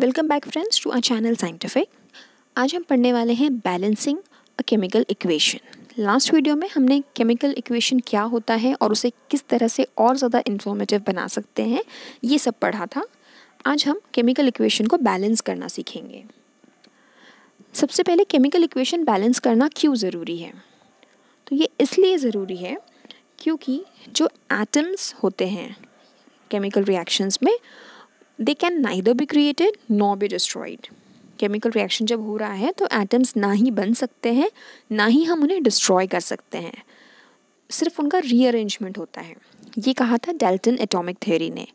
welcome back friends to our channel scientific आज हम पढ़ने वाले हैं balancing a chemical equation last video में हमने केमिकल इक्वेशन क्या होता है और उसे किस तरह से और ज़्यादा इन्फॉर्मेटिव बना सकते हैं ये सब पढ़ा था आज हम केमिकल इक्वेशन को बैलेंस करना सीखेंगे सबसे पहले केमिकल इक्वेशन बैलेंस करना क्यों ज़रूरी है तो ये इसलिए ज़रूरी है क्योंकि जो एटम्स होते हैं केमिकल रिएक्शंस में they can neither be created no be destroyed chemical reaction जब हो रहा है तो एटम्स ना ही बन सकते हैं ना ही हम उन्हें डिस्ट्रॉय कर सकते हैं सिर्फ उनका रीअरेंजमेंट होता है ये कहा था डेल्टन एटॉमिक थ्योरी ने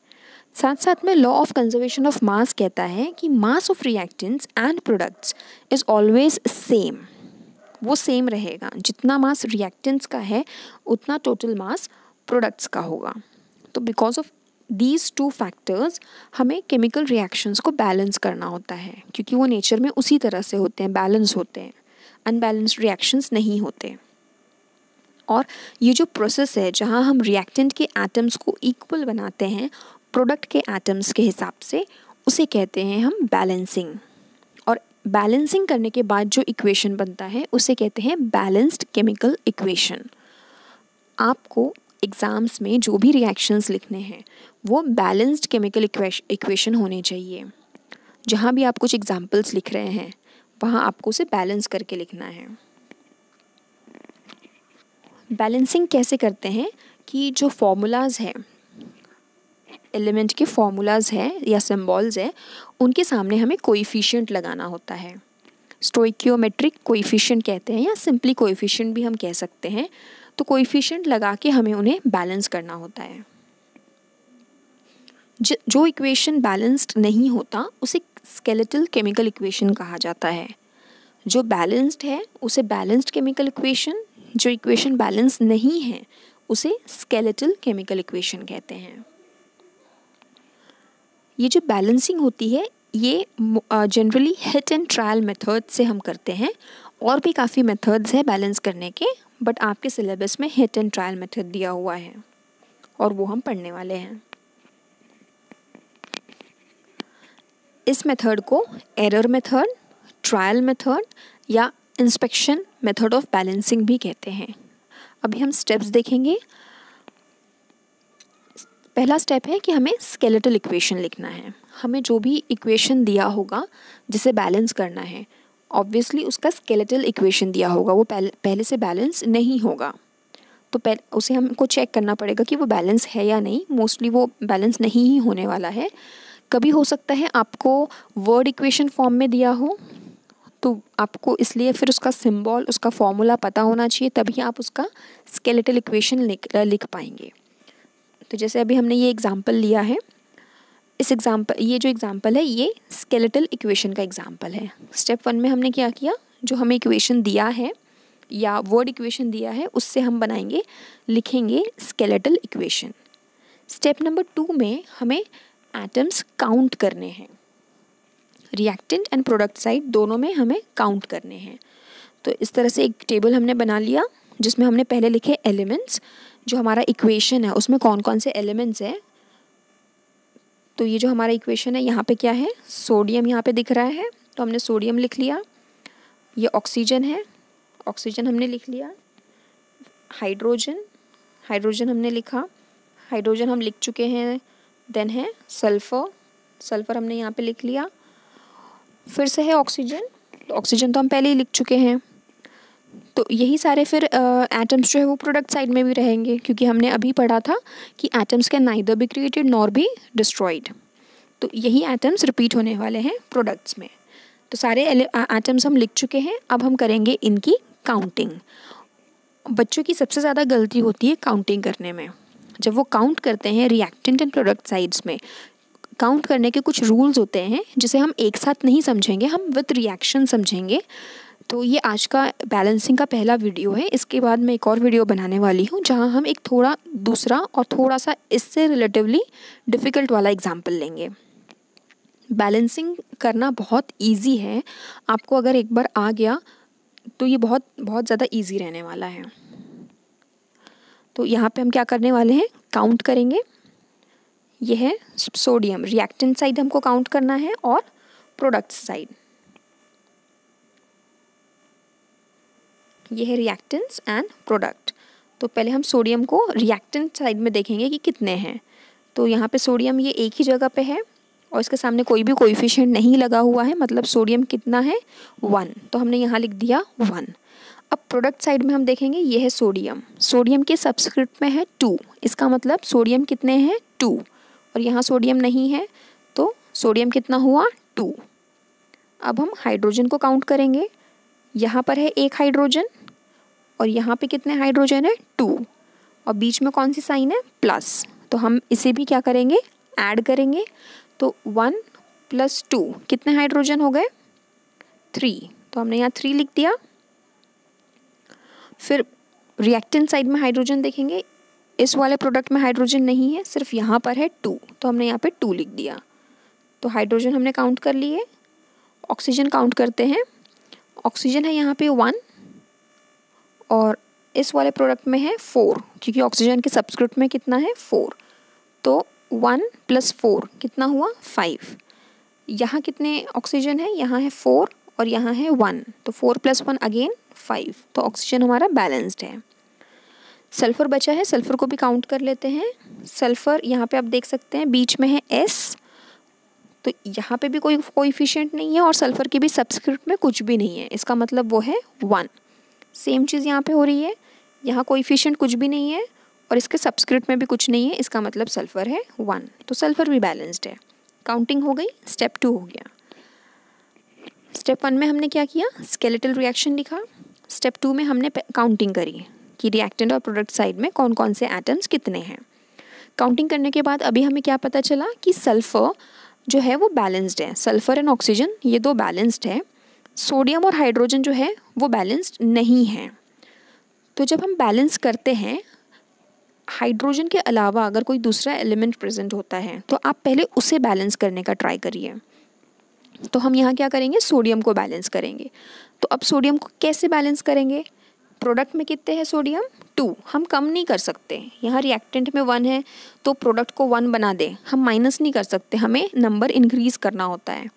साथ साथ में law of conservation of mass कहता है कि mass of reactants and products is always same वो सेम रहेगा जितना मास रिएक्टेंट्स का है उतना टोटल मास प्रोडक्ट्स का होगा तो because of these two factors हमें केमिकल रिएक्शंस को बैलेंस करना होता है क्योंकि वो नेचर में उसी तरह से होते हैं बैलेंस होते हैं अनबैलेंस्ड रिएक्शंस नहीं होते और ये जो प्रोसेस है जहाँ हम रिएक्टेंट के एटम्स को इक्वल बनाते हैं प्रोडक्ट के एटम्स के हिसाब से उसे कहते हैं हम बैलेंसिंग और बैलेंसिंग करने के बाद जो इक्वेशन बनता है उसे कहते हैं बैलेंस्ड केमिकल इक्वेशन आपको एग्ज़ाम्स में जो भी रिएक्शंस लिखने हैं वो बैलेंस्ड केमिकल इक्वेशन होने चाहिए जहाँ भी आप कुछ एग्ज़ाम्पल्स लिख रहे हैं वहाँ आपको उसे बैलेंस करके लिखना है बैलेंसिंग कैसे करते हैं कि जो फॉर्मूलाज हैं एलिमेंट के फॉर्मूलाज हैं या सिंबल्स हैं उनके सामने हमें कोइफिशियंट लगाना होता है स्टोइकियोमेट्रिक कोइफिशियंट कहते हैं या सिंपली कोइफिशियंट भी हम कह सकते हैं तो कोइफिशेंट लगा के हमें उन्हें बैलेंस करना होता है जो इक्वेशन बैलेंस्ड नहीं होता उसे स्केलेटल केमिकल इक्वेशन कहा जाता है जो बैलेंस्ड है उसे बैलेंस्ड केमिकल इक्वेशन जो इक्वेशन बैलेंस नहीं है उसे स्केलेटल केमिकल इक्वेशन कहते हैं ये जो बैलेंसिंग होती है ये generally hit and trial method से हम करते हैं और भी काफ़ी मेथड्स हैं बैलेंस करने के बट आपके सिलेबस में हिट एंड ट्रायल मेथड दिया हुआ है और वो हम पढ़ने वाले हैं इस मेथड को एरर मेथड ट्रायल मेथड या इंस्पेक्शन मेथड ऑफ बैलेंसिंग भी कहते हैं अभी हम स्टेप्स देखेंगे पहला स्टेप है कि हमें स्केलेटल इक्वेशन लिखना है हमें जो भी इक्वेशन दिया होगा जिसे बैलेंस करना है ऑब्वियसली उसका स्केलेटल इक्वेशन दिया होगा वो पहले पहले से बैलेंस नहीं होगा तो पह, उसे हमको चेक करना पड़ेगा कि वो बैलेंस है या नहीं मोस्टली वो बैलेंस नहीं ही होने वाला है कभी हो सकता है आपको वर्ड इक्वेशन फॉर्म में दिया हो तो आपको इसलिए फिर उसका सिंबल उसका फॉर्मूला पता होना चाहिए तभी आप उसका स्केलेटल इक्वेशन लिख लिख पाएंगे तो जैसे अभी हमने ये एग्ज़ाम्पल लिया है इस एग्जाम्पल ये जो एग्जाम्पल है ये स्केलेटल इक्वेशन का एग्जाम्पल है स्टेप वन में हमने क्या किया जो हमें इक्वेशन दिया है या वर्ड इक्वेशन दिया है उससे हम बनाएंगे लिखेंगे skeletal equation step number two में हमें एटम्स काउंट करने हैं रिएक्टेंट एंड प्रोडक्ट साइड दोनों में हमें काउंट करने हैं तो इस तरह से एक टेबल हमने बना लिया जिसमें हमने पहले लिखे एलिमेंट्स जो हमारा इक्वेशन है उसमें कौन कौन से एलिमेंट्स हैं तो ये जो हमारा इक्वेशन है यहाँ पे क्या है सोडियम यहाँ पे दिख रहा है तो हमने सोडियम लिख लिया ये ऑक्सीजन है ऑक्सीजन हमने लिख लिया हाइड्रोजन हाइड्रोजन हमने लिखा हाइड्रोजन हम लिख चुके हैं देन है सल्फ़र सल्फ़र हमने यहाँ पे लिख लिया फिर से है ऑक्सीजन तो ऑक्सीजन तो हम पहले ही लिख चुके हैं तो यही सारे फिर एटम्स जो है वो प्रोडक्ट साइड में भी रहेंगे क्योंकि हमने अभी पढ़ा था कि atoms can neither be created nor be destroyed तो यही एटम्स रिपीट होने वाले हैं प्रोडक्ट्स में तो सारे एटम्स हम लिख चुके हैं अब हम करेंगे इनकी काउंटिंग बच्चों की सबसे ज़्यादा गलती होती है काउंटिंग करने में जब वो काउंट करते हैं रिएक्टेंट एंड प्रोडक्ट साइड्स में काउंट करने के कुछ रूल्स होते हैं जिसे हम एक साथ नहीं समझेंगे हम विथ रिएक्शन समझेंगे तो ये आज का बैलेंसिंग का पहला वीडियो है इसके बाद मैं एक और वीडियो बनाने वाली हूँ जहाँ हम एक थोड़ा दूसरा और थोड़ा सा इससे रिलेटिवली डिफ़िकल्ट वाला एग्ज़ाम्पल लेंगे बैलेंसिंग करना बहुत इजी है आपको अगर एक बार आ गया तो ये बहुत बहुत ज़्यादा इजी रहने वाला है तो यहाँ पर हम क्या करने वाले हैं काउंट करेंगे यह है सोडियम रिएक्टेंट साइड हमको काउंट करना है और प्रोडक्ट साइड ये है रिएक्टेंट्स एंड प्रोडक्ट तो पहले हम सोडियम को रिएक्टेंट साइड में देखेंगे कि कितने हैं तो यहाँ पे सोडियम ये एक ही जगह पे है और इसके सामने कोई भी कोइफिशियंट नहीं लगा हुआ है मतलब सोडियम कितना है वन तो हमने यहाँ लिख दिया वन अब प्रोडक्ट साइड में हम देखेंगे ये है सोडियम सोडियम के सब्सक्रिप्ट में है टू इसका मतलब सोडियम कितने हैं टू और यहाँ सोडियम नहीं है तो सोडियम कितना हुआ टू अब हम हाइड्रोजन को काउंट करेंगे यहाँ पर है एक हाइड्रोजन और यहाँ पे कितने हाइड्रोजन है टू और बीच में कौन सी साइन है प्लस तो हम इसे भी क्या करेंगे ऐड करेंगे तो वन प्लस टू कितने हाइड्रोजन हो गए थ्री तो हमने यहाँ थ्री लिख दिया फिर रिएक्टेंट साइड में हाइड्रोजन देखेंगे इस वाले प्रोडक्ट में हाइड्रोजन नहीं है सिर्फ यहाँ पर है टू तो हमने यहाँ पे टू लिख दिया तो हाइड्रोजन हमने काउंट कर लिए ऑक्सीजन काउंट करते हैं ऑक्सीजन है यहाँ पे वन और इस वाले प्रोडक्ट में है फोर क्योंकि ऑक्सीजन के सब्सक्रिप्ट में कितना है फोर तो वन प्लस फोर कितना हुआ फाइव यहाँ कितने ऑक्सीजन है यहाँ है फोर और यहाँ है वन तो four plus one again five तो ऑक्सीजन हमारा बैलेंस्ड है सल्फ़र बचा है सल्फ़र को भी काउंट कर लेते हैं सल्फ़र यहाँ पे आप देख सकते हैं बीच में है एस तो यहाँ पे भी कोई कोइफिशियंट नहीं है और सल्फ़र की भी सब्सक्रिप्ट में कुछ भी नहीं है इसका मतलब वो है वन सेम चीज़ यहाँ पे हो रही है यहाँ कोइफिशियंट कुछ भी नहीं है और इसके सब्सक्रिप्ट में भी कुछ नहीं है इसका मतलब सल्फ़र है वन तो सल्फ़र भी बैलेंस्ड है काउंटिंग हो गई स्टेप टू हो गया स्टेप वन में हमने क्या किया स्केलेटल रिएक्शन लिखा स्टेप टू में हमने काउंटिंग करी कि रिएक्टेंट और प्रोडक्ट साइड में कौन कौन से एटम्स कितने हैं काउंटिंग करने के बाद अभी हमें क्या पता चला कि सल्फ़र जो है वो बैलेंस्ड है सल्फर एंड ऑक्सीजन ये दो बैलेंस्ड है सोडियम और हाइड्रोजन जो है वो बैलेंस्ड नहीं है तो जब हम बैलेंस करते हैं हाइड्रोजन के अलावा अगर कोई दूसरा एलिमेंट प्रेजेंट होता है तो आप पहले उसे बैलेंस करने का ट्राई करिए तो हम यहाँ क्या करेंगे सोडियम को बैलेंस करेंगे तो अब सोडियम को कैसे बैलेंस करेंगे प्रोडक्ट में कितने हैं सोडियम टू हम कम नहीं कर सकते यहाँ रिएक्टेंट में वन है तो प्रोडक्ट को वन बना दे हम माइनस नहीं कर सकते हमें नंबर इंक्रीज़ करना होता है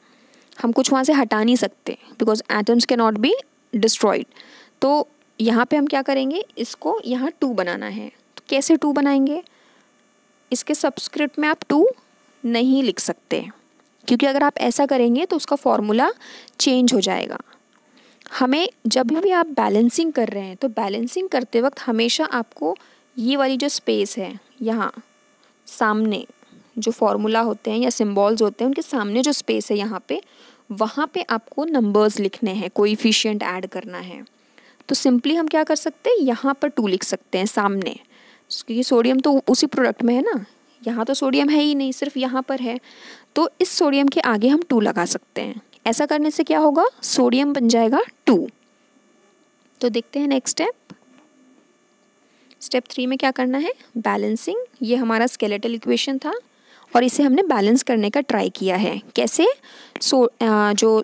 हम कुछ वहाँ से हटा नहीं सकते बिकॉज एटम्स के नॉट बी डिस्ट्रॉयड तो यहाँ पे हम क्या करेंगे इसको यहाँ टू बनाना है तो कैसे टू बनाएंगे इसके सब्सक्रिप्ट में आप टू नहीं लिख सकते क्योंकि अगर आप ऐसा करेंगे तो उसका फॉर्मूला चेंज हो जाएगा हमें जब भी आप बैलेंसिंग कर रहे हैं तो बैलेंसिंग करते वक्त हमेशा आपको ये वाली जो स्पेस है यहाँ सामने जो फॉर्मूला होते हैं या सिंबल्स होते हैं उनके सामने जो स्पेस है यहाँ पे वहाँ पे आपको नंबर्स लिखने हैं कोइफिशिएंट ऐड करना है तो सिंपली हम क्या कर सकते हैं यहाँ पर टू लिख सकते हैं सामने क्योंकि सोडियम तो उसी प्रोडक्ट में है ना यहाँ तो सोडियम है ही नहीं सिर्फ यहाँ पर है तो इस सोडियम के आगे हम टू लगा सकते हैं ऐसा करने से क्या होगा सोडियम बन जाएगा टू तो देखते हैं नेक्स्ट स्टेप स्टेप थ्री में क्या करना है बैलेंसिंग ये हमारा स्केलेटल इक्वेशन था और इसे हमने बैलेंस करने का ट्राई किया है कैसे सो आ, जो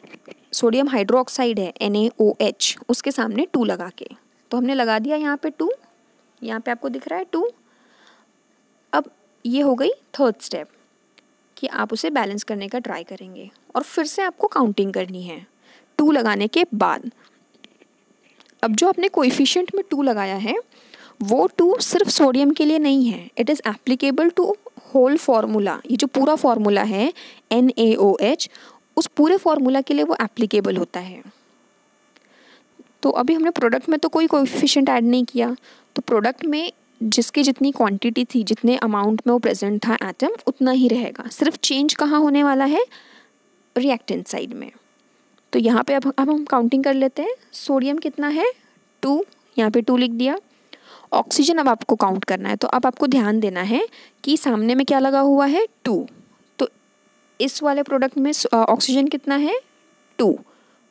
सोडियम हाइड्रोक्साइड है एन उसके सामने टू लगा के तो हमने लगा दिया यहाँ पे टू यहाँ पे आपको दिख रहा है टू अब ये हो गई थर्ड स्टेप कि आप उसे बैलेंस करने का ट्राई करेंगे और फिर से आपको काउंटिंग करनी है टू लगाने के बाद अब जो आपने कोइफिशियंट में टू लगाया है वो टू सिर्फ सोडियम के लिए नहीं है it is applicable to whole formula ये जो पूरा फार्मूला है एन ए ओ एच उस पूरे फार्मूला के लिए वो एप्लीकेबल होता है तो अभी हमने प्रोडक्ट में तो कोई कोफिशेंट ऐड नहीं किया तो प्रोडक्ट में जिसकी जितनी क्वांटिटी थी जितने अमाउंट में वो प्रेजेंट था एटम उतना ही रहेगा सिर्फ चेंज कहाँ होने वाला है रिएक्टेंट साइड में तो यहाँ पे अब अब हम काउंटिंग कर लेते हैं सोडियम कितना है टू यहाँ पे टू लिख दिया ऑक्सीजन अब आपको काउंट करना है तो अब आपको ध्यान देना है कि सामने में क्या लगा हुआ है टू तो इस वाले प्रोडक्ट में ऑक्सीजन कितना है टू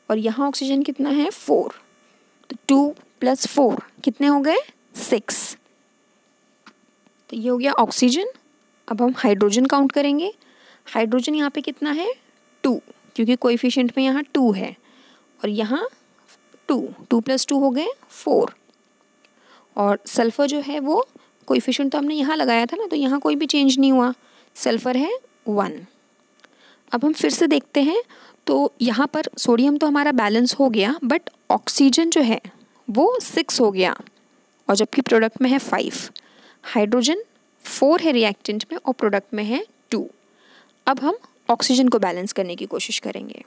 और यहाँ ऑक्सीजन कितना है फोर तो टू प्लस फोर कितने हो गए सिक्स तो ये हो गया ऑक्सीजन अब हम हाइड्रोजन काउंट करेंगे हाइड्रोजन यहाँ पे कितना है टू क्योंकि कोएफिशिएंट में यहाँ टू है और यहाँ टू टू प्लस टू हो गए फोर और सल्फ़र जो है वो कोईफिशेंट तो हमने यहाँ लगाया था ना तो यहाँ कोई भी चेंज नहीं हुआ सल्फ़र है वन अब हम फिर से देखते हैं तो यहाँ पर सोडियम तो हमारा बैलेंस हो गया बट ऑक्सीजन जो है वो सिक्स हो गया और जबकि प्रोडक्ट में है फाइव हाइड्रोजन फोर है रिएक्टेंट में और प्रोडक्ट में है टू अब हम ऑक्सीजन को बैलेंस करने की कोशिश करेंगे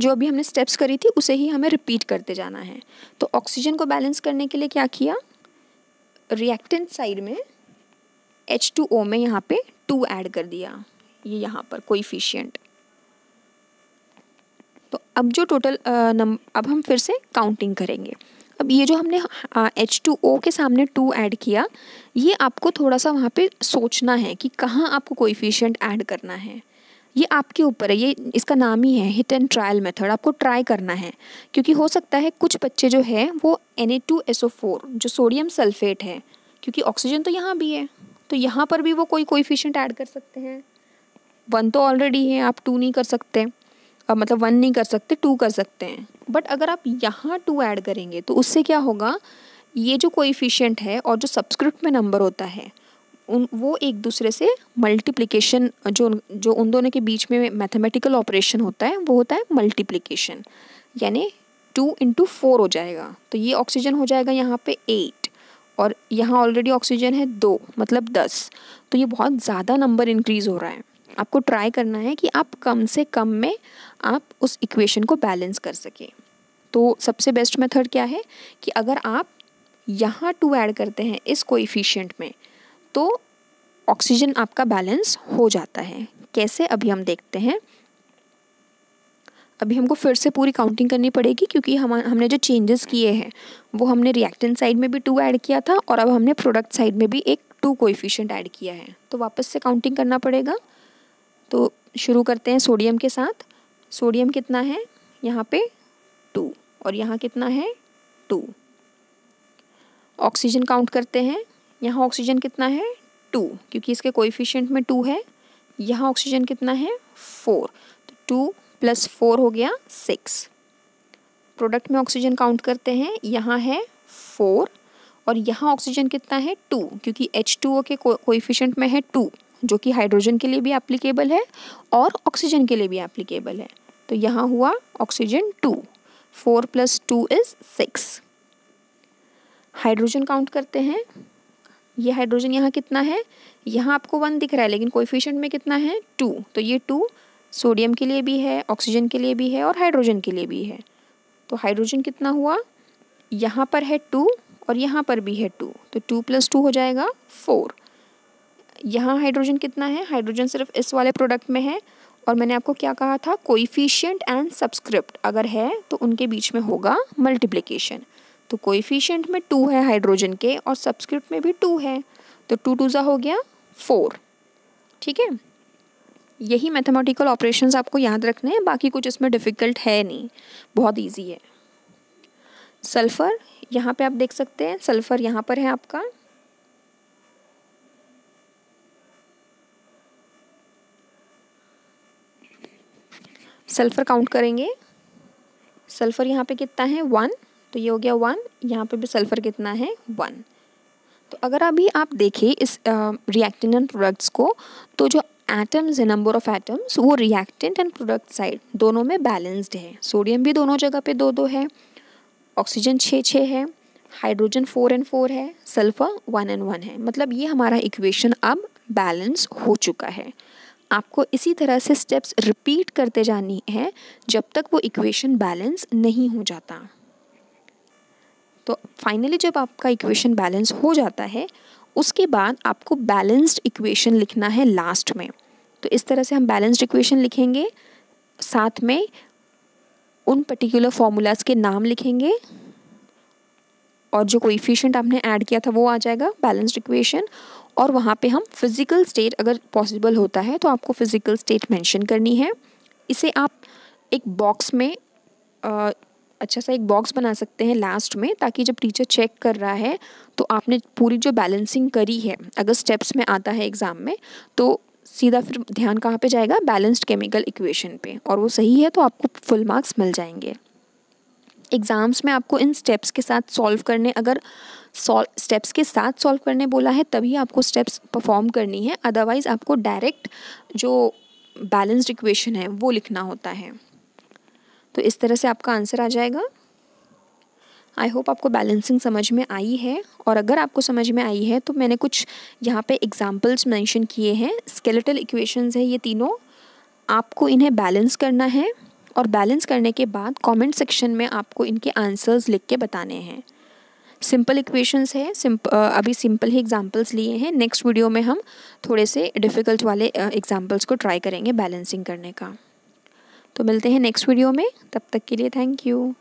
जो अभी हमने स्टेप्स करी थी उसे ही हमें रिपीट करते जाना है तो ऑक्सीजन को बैलेंस करने के लिए क्या किया रिएक्टेंट साइड में एच टू ओ में यहाँ पे टू ऐड कर दिया ये यह यहाँ पर कोईफिशियंट तो अब जो टोटल नंबर अब हम फिर से काउंटिंग करेंगे अब ये जो हमने एच टू ओ के सामने टू ऐड किया ये आपको थोड़ा सा वहाँ पे सोचना है कि कहाँ आपको कोइफिशियंट ऐड करना है ये आपके ऊपर है ये इसका नाम ही है हिट एंड ट्रायल मेथड आपको ट्राई करना है क्योंकि हो सकता है कुछ बच्चे जो है वो N A two S O four जो सोडियम सल्फेट है क्योंकि ऑक्सीजन तो यहाँ भी है तो यहाँ पर भी वो कोई कोइफिशियंट ऐड कर सकते हैं वन तो ऑलरेडी है आप टू नहीं कर सकते मतलब वन नहीं कर सकते टू कर सकते हैं बट अगर आप यहाँ टू ऐड करेंगे तो उससे क्या होगा ये जो कोइफिशियंट है और जो सब्सक्रिप्ट में नंबर होता है उन वो एक दूसरे से मल्टीप्लिकेशन जो जो उन दोनों के बीच में मैथमेटिकल ऑपरेशन होता है वो होता है मल्टीप्लिकेशन यानी टू इंटू फोर हो जाएगा तो ये ऑक्सीजन हो जाएगा यहाँ पे एट और यहाँ ऑलरेडी ऑक्सीजन है दो मतलब दस तो ये बहुत ज़्यादा नंबर इंक्रीज़ हो रहा है आपको ट्राई करना है कि आप कम से कम में आप उस इक्वेशन को बैलेंस कर सकें तो सबसे बेस्ट मेथड क्या है कि अगर आप यहाँ टू ऐड करते हैं इस कोइफिशियंट में तो ऑक्सीजन आपका बैलेंस हो जाता है कैसे अभी हम देखते हैं अभी हमको फिर से पूरी काउंटिंग करनी पड़ेगी क्योंकि हम हमने जो चेंजेस किए हैं वो हमने रिएक्टेंट साइड में भी टू ऐड किया था और अब हमने प्रोडक्ट साइड में भी एक टू कोइफिशियंट ऐड किया है तो वापस से काउंटिंग करना पड़ेगा तो शुरू करते हैं सोडियम के साथ सोडियम कितना है यहाँ पे टू और यहाँ कितना है टू ऑक्सीजन काउंट करते हैं यहाँ ऑक्सीजन कितना है टू क्योंकि इसके कोइफिशियंट में टू है यहाँ ऑक्सीजन कितना है फोर तो टू प्लस फोर हो गया सिक्स प्रोडक्ट में ऑक्सीजन काउंट करते हैं यहाँ है फोर और यहाँ ऑक्सीजन कितना है टू क्योंकि एच टू ओ के कोफिशेंट में है टू जो कि हाइड्रोजन के लिए भी एप्लीकेबल है और ऑक्सीजन के लिए भी एप्लीकेबल है तो यहाँ हुआ oxygen two four plus two is six hydrogen count करते हैं ये हाइड्रोजन यहाँ कितना है यहाँ आपको वन दिख रहा है लेकिन कोफिशेंट में कितना है टू तो ये टू सोडियम के लिए भी है ऑक्सीजन के लिए भी है और हाइड्रोजन के लिए भी है तो हाइड्रोजन कितना हुआ यहाँ पर है टू और यहाँ पर भी है टू तो टू प्लस टू हो जाएगा फोर यहाँ हाइड्रोजन कितना है हाइड्रोजन सिर्फ इस वाले प्रोडक्ट में है और मैंने आपको क्या कहा था कोईफिशियंट एंड सब्सक्रिप्ट अगर है तो उनके बीच में होगा मल्टीप्लिकेशन तो कोईफिशियंट में टू है हाइड्रोजन के और सब्सक्रिप्ट में भी टू है तो टू टू हो गया फोर ठीक है यही मैथमेटिकल ऑपरेशंस आपको याद रखने हैं बाकी कुछ इसमें डिफ़िकल्ट है नहीं बहुत इजी है सल्फ़र यहाँ पे आप देख सकते हैं सल्फ़र यहाँ पर है आपका सल्फ़र काउंट करेंगे सल्फ़र यहाँ पे कितना है वन तो ये हो गया वन यहाँ पे भी सल्फ़र कितना है वन तो अगर अभी आप देखें इस रिएक्टेंट एंड प्रोडक्ट्स को तो जो एटम्स है नंबर ऑफ एटम्स वो रिएक्टेंट एंड प्रोडक्ट साइड दोनों में बैलेंस्ड है सोडियम भी दोनों जगह पे दो दो है ऑक्सीजन छः छः है हाइड्रोजन फोर एंड फोर है सल्फ़र वन एंड वन है मतलब ये हमारा इक्वेशन अब बैलेंस हो चुका है आपको इसी तरह से स्टेप्स रिपीट करते जानी है जब तक वो इक्वेशन बैलेंस नहीं हो जाता तो फाइनली जब आपका इक्वेशन बैलेंस हो जाता है उसके बाद आपको बैलेंस्ड इक्वेशन लिखना है लास्ट में तो इस तरह से हम बैलेंस्ड इक्वेशन लिखेंगे साथ में उन पर्टिकुलर फॉर्मूलाज के नाम लिखेंगे और जो कोई आपने ऐड किया था वो आ जाएगा बैलेंस्ड इक्वेशन और वहाँ पे हम फिज़िकल स्टेट अगर पॉसिबल होता है तो आपको फ़िज़िकल स्टेट मेंशन करनी है इसे आप एक बॉक्स में आ, अच्छा सा एक बॉक्स बना सकते हैं लास्ट में ताकि जब टीचर चेक कर रहा है तो आपने पूरी जो बैलेंसिंग करी है अगर स्टेप्स में आता है एग्ज़ाम में तो सीधा फिर ध्यान कहाँ पे जाएगा बैलेंस्ड केमिकल इक्वेशन पे और वो सही है तो आपको फुल मार्क्स मिल जाएंगे एग्ज़ाम्स में आपको इन स्टेप्स के साथ सॉल्व करने अगर स्टेप्स के साथ सॉल्व करने बोला है तभी आपको स्टेप्स परफॉर्म करनी है अदरवाइज़ आपको डायरेक्ट जो बैलेंस्ड इक्वेशन है वो लिखना होता है तो इस तरह से आपका आंसर आ जाएगा आई होप आपको बैलेंसिंग समझ में आई है और अगर आपको समझ में आई है तो मैंने कुछ यहाँ पे एग्जांपल्स मेंशन किए हैं स्केलेटल इक्वेशंस है ये तीनों आपको इन्हें बैलेंस करना है और बैलेंस करने के बाद कमेंट सेक्शन में आपको इनके आंसर्स लिख के बताने हैं सिंपल इक्वेशंस है सिंप अभी सिंपल ही एग्जांपल्स लिए हैं नेक्स्ट वीडियो में हम थोड़े से डिफ़िकल्ट वाले एग्जांपल्स को ट्राई करेंगे बैलेंसिंग करने का तो मिलते हैं नेक्स्ट वीडियो में तब तक के लिए थैंक यू